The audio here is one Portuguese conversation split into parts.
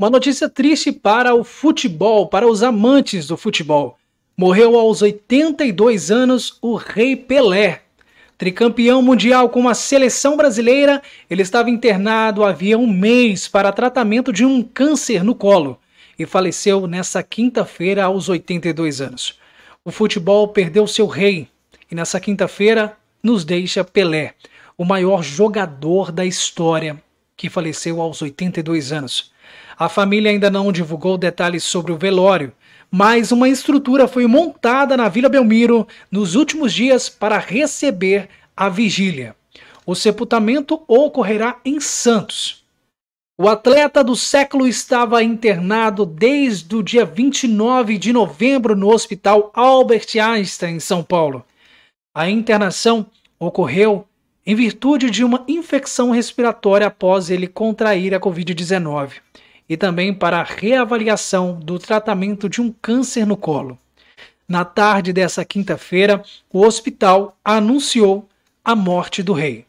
Uma notícia triste para o futebol, para os amantes do futebol. Morreu aos 82 anos o Rei Pelé. Tricampeão mundial com a seleção brasileira, ele estava internado havia um mês para tratamento de um câncer no colo e faleceu nessa quinta-feira aos 82 anos. O futebol perdeu seu rei e nessa quinta-feira nos deixa Pelé, o maior jogador da história, que faleceu aos 82 anos. A família ainda não divulgou detalhes sobre o velório, mas uma estrutura foi montada na Vila Belmiro nos últimos dias para receber a vigília. O sepultamento ocorrerá em Santos. O atleta do século estava internado desde o dia 29 de novembro no Hospital Albert Einstein, em São Paulo. A internação ocorreu em virtude de uma infecção respiratória após ele contrair a Covid-19, e também para a reavaliação do tratamento de um câncer no colo. Na tarde dessa quinta-feira, o hospital anunciou a morte do rei.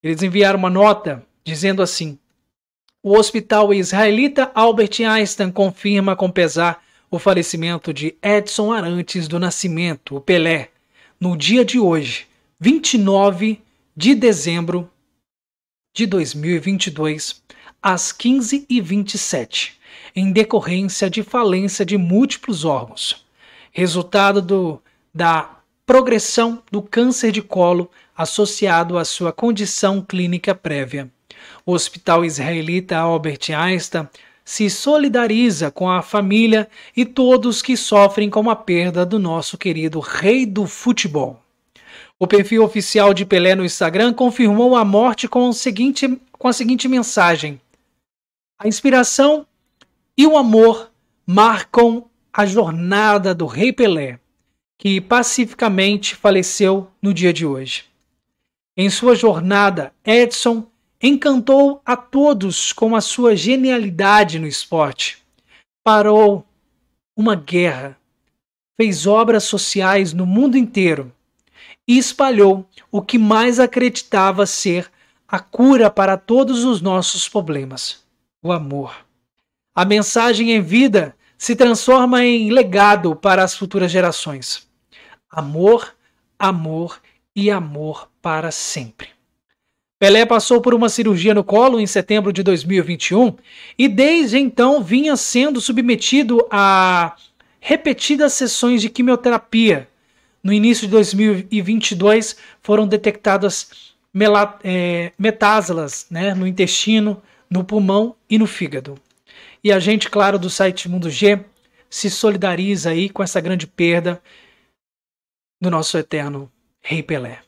Eles enviaram uma nota dizendo assim: O hospital israelita Albert Einstein confirma com pesar o falecimento de Edson Arantes do Nascimento, o Pelé, no dia de hoje, 29 de dezembro de 2022, às 15h27, em decorrência de falência de múltiplos órgãos, resultado do, da progressão do câncer de colo associado à sua condição clínica prévia. O hospital israelita Albert Einstein se solidariza com a família e todos que sofrem com a perda do nosso querido rei do futebol. O perfil oficial de Pelé no Instagram confirmou a morte com, seguinte, com a seguinte mensagem: A inspiração e o amor marcam a jornada do Rei Pelé, que pacificamente faleceu no dia de hoje. Em sua jornada, Edson encantou a todos com a sua genialidade no esporte. Parou uma guerra, fez obras sociais no mundo inteiro e espalhou o que mais acreditava ser a cura para todos os nossos problemas: o amor. A mensagem em vida se transforma em legado para as futuras gerações. Amor, amor e amor para sempre. Pelé passou por uma cirurgia no colo em setembro de 2021 e desde então vinha sendo submetido a repetidas sessões de quimioterapia no início de 2022 foram detectadas é, metástases né, no intestino, no pulmão e no fígado. E a gente, claro, do site Mundo G, se solidariza aí com essa grande perda do nosso eterno Rei Pelé.